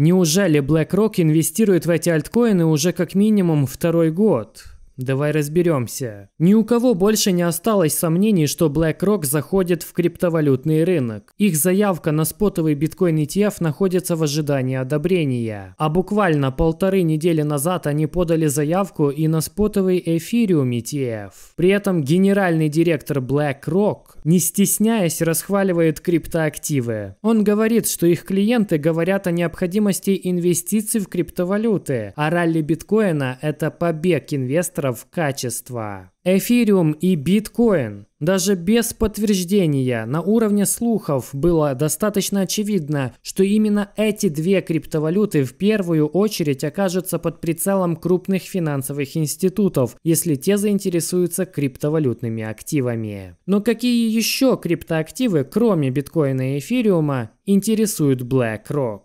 Неужели BlackRock инвестирует в эти альткоины уже как минимум второй год? Давай разберемся. Ни у кого больше не осталось сомнений, что BlackRock заходит в криптовалютный рынок. Их заявка на спотовый биткоин ETF находится в ожидании одобрения. А буквально полторы недели назад они подали заявку и на спотовый эфириум ETF. При этом генеральный директор BlackRock, не стесняясь, расхваливает криптоактивы. Он говорит, что их клиенты говорят о необходимости инвестиций в криптовалюты, а ралли биткоина – это побег инвесторов долларов качества. Эфириум и биткоин. Даже без подтверждения на уровне слухов было достаточно очевидно, что именно эти две криптовалюты в первую очередь окажутся под прицелом крупных финансовых институтов, если те заинтересуются криптовалютными активами. Но какие еще криптоактивы, кроме биткоина и эфириума, интересуют BlackRock?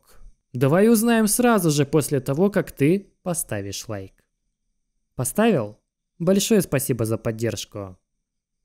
Давай узнаем сразу же после того, как ты поставишь лайк. Поставил? Большое спасибо за поддержку.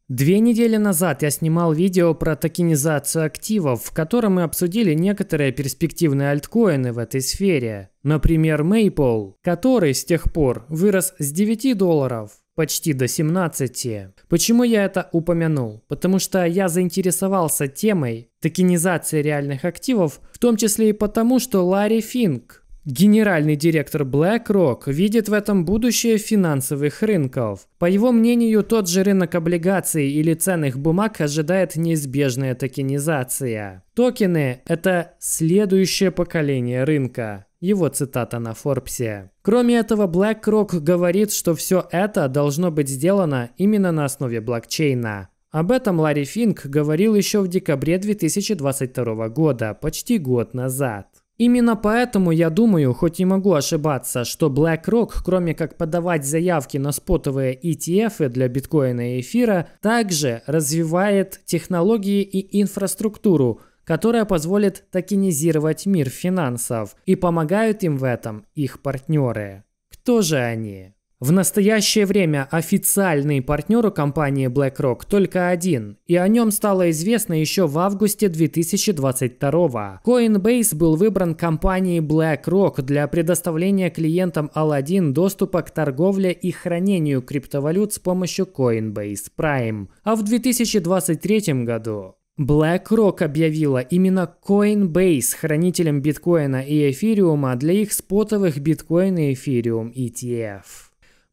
Две недели назад я снимал видео про токенизацию активов, в котором мы обсудили некоторые перспективные альткоины в этой сфере. Например, Maple, который с тех пор вырос с 9 долларов почти до 17. Почему я это упомянул? Потому что я заинтересовался темой токенизации реальных активов, в том числе и потому, что Ларри Финк Генеральный директор BlackRock видит в этом будущее финансовых рынков. По его мнению, тот же рынок облигаций или ценных бумаг ожидает неизбежная токенизация. Токены – это следующее поколение рынка. Его цитата на Форбсе. Кроме этого, BlackRock говорит, что все это должно быть сделано именно на основе блокчейна. Об этом Ларри Финк говорил еще в декабре 2022 года, почти год назад. Именно поэтому я думаю, хоть и могу ошибаться, что BlackRock, кроме как подавать заявки на спотовые ETF для биткоина и эфира, также развивает технологии и инфраструктуру, которая позволит токенизировать мир финансов, и помогают им в этом их партнеры. Кто же они? В настоящее время официальный партнер компании BlackRock только один, и о нем стало известно еще в августе 2022 Coinbase был выбран компанией BlackRock для предоставления клиентам Aladdin доступа к торговле и хранению криптовалют с помощью Coinbase Prime. А в 2023 году BlackRock объявила именно Coinbase хранителем биткоина и эфириума для их спотовых биткоин и эфириум ETF.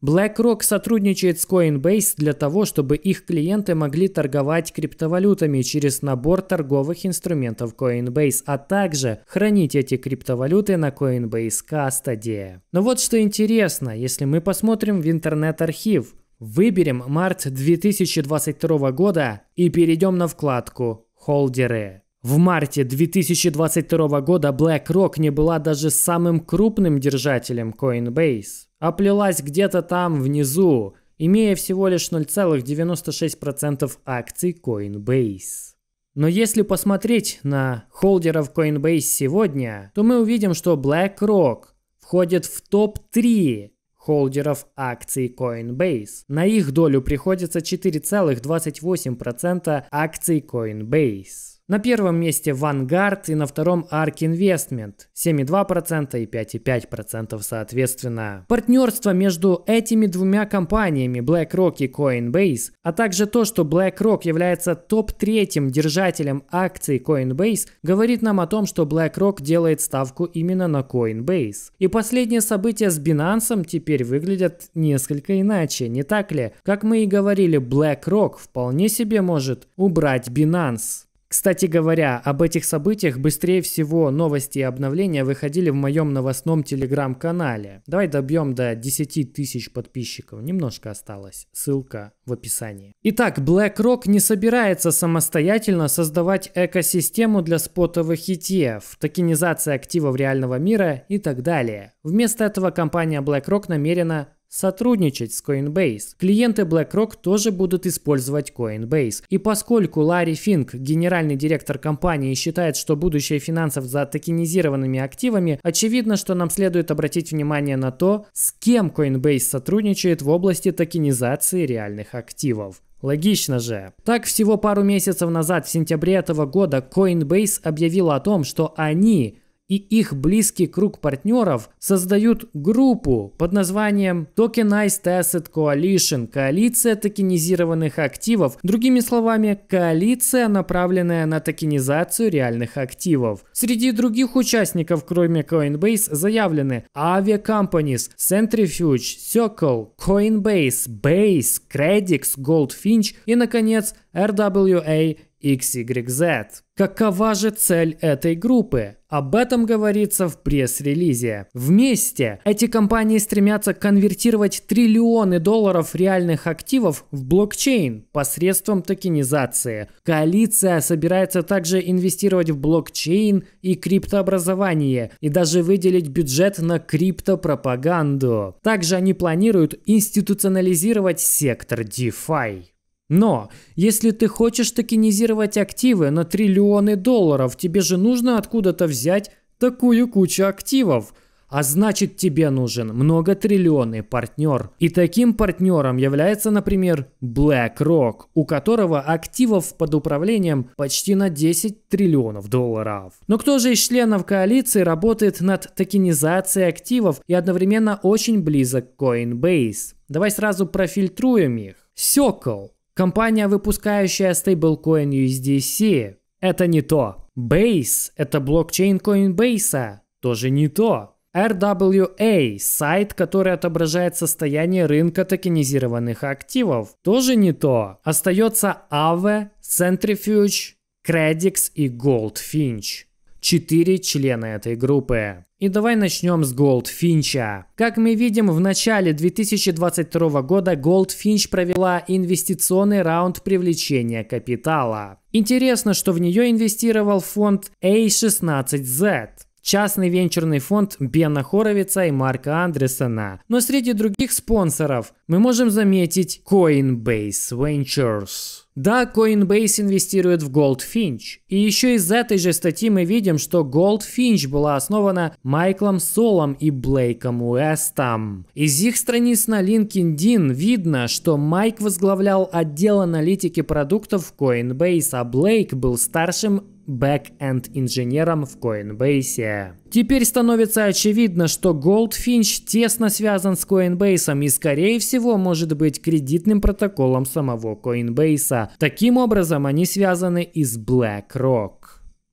BlackRock сотрудничает с Coinbase для того, чтобы их клиенты могли торговать криптовалютами через набор торговых инструментов Coinbase, а также хранить эти криптовалюты на Coinbase Custody. Но вот что интересно, если мы посмотрим в интернет-архив, выберем март 2022 года и перейдем на вкладку «Холдеры». В марте 2022 года BlackRock не была даже самым крупным держателем Coinbase оплелась где-то там внизу, имея всего лишь 0,96% акций Coinbase. Но если посмотреть на холдеров Coinbase сегодня, то мы увидим, что BlackRock входит в топ-3 холдеров акций Coinbase. На их долю приходится 4,28% акций Coinbase. На первом месте Vanguard и на втором Ark Investment 7,2% и 5,5% соответственно. Партнерство между этими двумя компаниями BlackRock и Coinbase, а также то, что BlackRock является топ-третьим держателем акций Coinbase, говорит нам о том, что BlackRock делает ставку именно на Coinbase. И последние события с Binance теперь выглядят несколько иначе, не так ли? Как мы и говорили, BlackRock вполне себе может убрать Binance. Кстати говоря, об этих событиях быстрее всего новости и обновления выходили в моем новостном телеграм-канале. Давай добьем до 10 тысяч подписчиков, немножко осталось, ссылка в описании. Итак, BlackRock не собирается самостоятельно создавать экосистему для спотовых ETF, токенизация активов реального мира и так далее. Вместо этого компания BlackRock намерена сотрудничать с Coinbase. Клиенты BlackRock тоже будут использовать Coinbase. И поскольку Ларри Финк, генеральный директор компании, считает, что будущее финансов за токенизированными активами, очевидно, что нам следует обратить внимание на то, с кем Coinbase сотрудничает в области токенизации реальных активов. Логично же. Так, всего пару месяцев назад, в сентябре этого года, Coinbase объявила о том, что они и их близкий круг партнеров создают группу под названием Tokenized Asset Coalition – коалиция токенизированных активов, другими словами, коалиция, направленная на токенизацию реальных активов. Среди других участников, кроме Coinbase, заявлены Avia Centrifuge, Circle, Coinbase, Base, Credix, Goldfinch и, наконец, RWA XYZ. Какова же цель этой группы? Об этом говорится в пресс-релизе. Вместе эти компании стремятся конвертировать триллионы долларов реальных активов в блокчейн посредством токенизации. Коалиция собирается также инвестировать в блокчейн и криптообразование и даже выделить бюджет на криптопропаганду. Также они планируют институционализировать сектор DeFi. Но если ты хочешь токенизировать активы на триллионы долларов, тебе же нужно откуда-то взять такую кучу активов. А значит тебе нужен многотриллионный партнер. И таким партнером является, например, BlackRock, у которого активов под управлением почти на 10 триллионов долларов. Но кто же из членов коалиции работает над токенизацией активов и одновременно очень близок к Coinbase? Давай сразу профильтруем их. Секл Компания, выпускающая стейблкоин USDC, это не то. Base – это блокчейн Coinbase, тоже не то. RWA – сайт, который отображает состояние рынка токенизированных активов, тоже не то. Остается AVE, Centrifuge, Credix и Goldfinch четыре члена этой группы. И давай начнем с Goldfinch. Как мы видим, в начале 2022 года Goldfinch провела инвестиционный раунд привлечения капитала. Интересно, что в нее инвестировал фонд A16Z частный венчурный фонд Бена Хоровица и Марка Андресона. Но среди других спонсоров мы можем заметить Coinbase Ventures. Да, Coinbase инвестирует в Goldfinch. И еще из этой же статьи мы видим, что Goldfinch была основана Майклом Солом и Блейком Уэстом. Из их страниц на LinkedIn видно, что Майк возглавлял отдел аналитики продуктов Coinbase, а Блейк был старшим бэк-энд инженером в Coinbase. Теперь становится очевидно, что Goldfinch тесно связан с Coinbase и скорее всего может быть кредитным протоколом самого Coinbase. Таким образом они связаны и с BlackRock.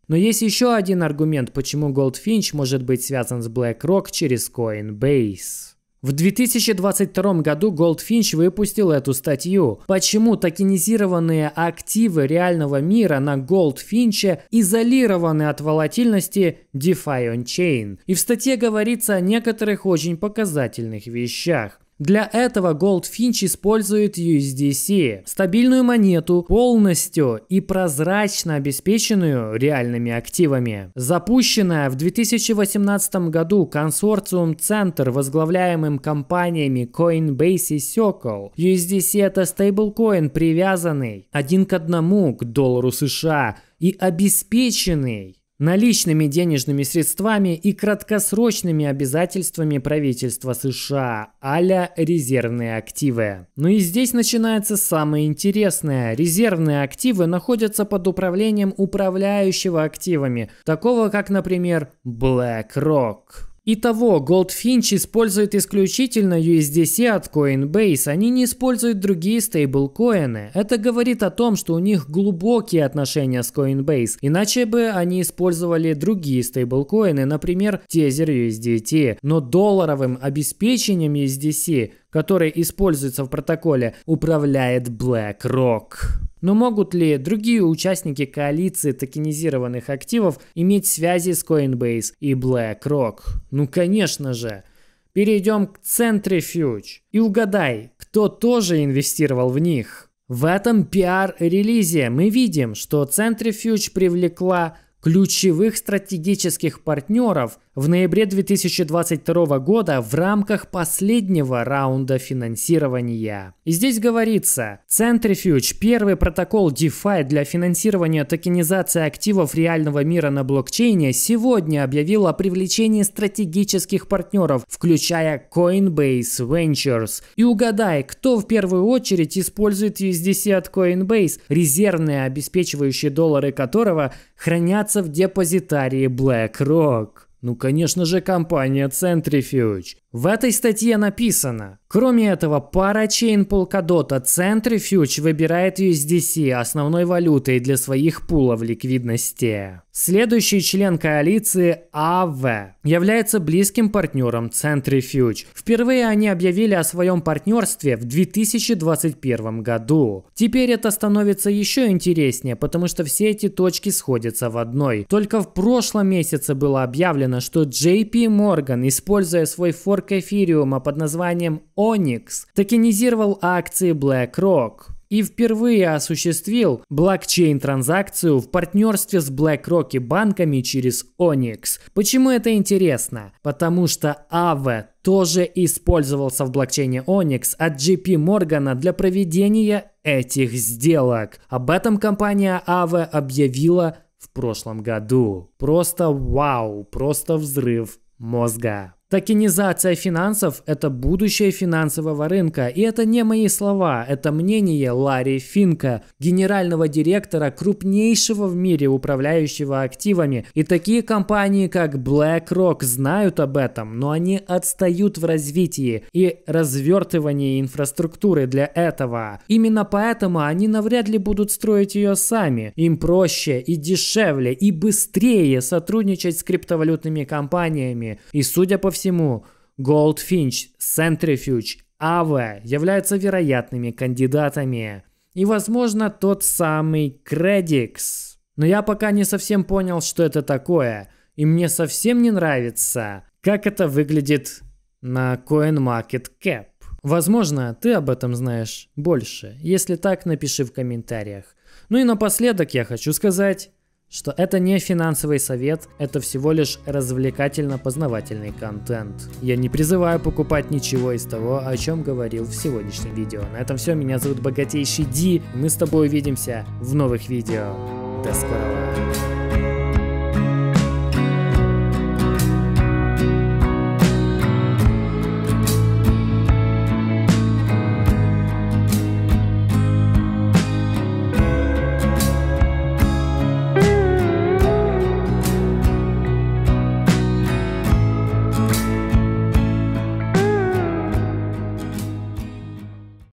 Но есть еще один аргумент, почему Goldfinch может быть связан с BlackRock через Coinbase. В 2022 году Goldfinch выпустил эту статью «Почему токенизированные активы реального мира на Goldfinch изолированы от волатильности DeFi on-chain». И в статье говорится о некоторых очень показательных вещах. Для этого Goldfinch использует USDC, стабильную монету, полностью и прозрачно обеспеченную реальными активами. Запущенная в 2018 году консорциум Центр, возглавляемым компаниями Coinbase и Circle, USDC это стейблкоин, привязанный один к одному к доллару США и обеспеченный наличными денежными средствами и краткосрочными обязательствами правительства США, а резервные активы. Но ну и здесь начинается самое интересное. Резервные активы находятся под управлением управляющего активами, такого как, например, BlackRock. Итого, Goldfinch использует исключительно USDC от Coinbase, они не используют другие стейблкоины. Это говорит о том, что у них глубокие отношения с Coinbase, иначе бы они использовали другие стейблкоины, например, Тезер USDT. Но долларовым обеспечением USDC, который используется в протоколе, управляет BlackRock. Но могут ли другие участники коалиции токенизированных активов иметь связи с Coinbase и BlackRock? Ну конечно же. Перейдем к Centrifuge и угадай, кто тоже инвестировал в них. В этом пиар-релизе мы видим, что Centrifuge привлекла ключевых стратегических партнеров в ноябре 2022 года в рамках последнего раунда финансирования. И здесь говорится, Centrifuge – первый протокол DeFi для финансирования токенизации активов реального мира на блокчейне, сегодня объявил о привлечении стратегических партнеров, включая Coinbase Ventures. И угадай, кто в первую очередь использует USDC от Coinbase, резервные, обеспечивающие доллары которого хранятся в депозитарии BlackRock. Ну, конечно же, компания Centrifuge. В этой статье написано, кроме этого, пара Chain Polkadot Centrifuge выбирает USDC основной валютой для своих пулов ликвидности. Следующий член коалиции AV а является близким партнером Centrifuge. Впервые они объявили о своем партнерстве в 2021 году. Теперь это становится еще интереснее, потому что все эти точки сходятся в одной. Только в прошлом месяце было объявлено, что JP Morgan, используя свой форк торг эфириума под названием Onyx токенизировал акции BlackRock, и впервые осуществил блокчейн-транзакцию в партнерстве с BlackRock и банками через Onyx. Почему это интересно? Потому что Aave тоже использовался в блокчейне Onyx от JP Morgan для проведения этих сделок. Об этом компания Aave объявила в прошлом году. Просто вау, просто взрыв мозга. Токенизация финансов – это будущее финансового рынка. И это не мои слова, это мнение Ларри Финка, генерального директора крупнейшего в мире управляющего активами. И такие компании, как BlackRock, знают об этом, но они отстают в развитии и развертывании инфраструктуры для этого. Именно поэтому они навряд ли будут строить ее сами. Им проще и дешевле и быстрее сотрудничать с криптовалютными компаниями. И судя по всему, Goldfinch, Centrifuge, AVE являются вероятными кандидатами. И, возможно, тот самый Credix. Но я пока не совсем понял, что это такое. И мне совсем не нравится, как это выглядит на CoinMarketCap. Возможно, ты об этом знаешь больше. Если так, напиши в комментариях. Ну и напоследок я хочу сказать, что это не финансовый совет, это всего лишь развлекательно-познавательный контент. Я не призываю покупать ничего из того, о чем говорил в сегодняшнем видео. На этом все, меня зовут Богатейший Ди, мы с тобой увидимся в новых видео. До скорого!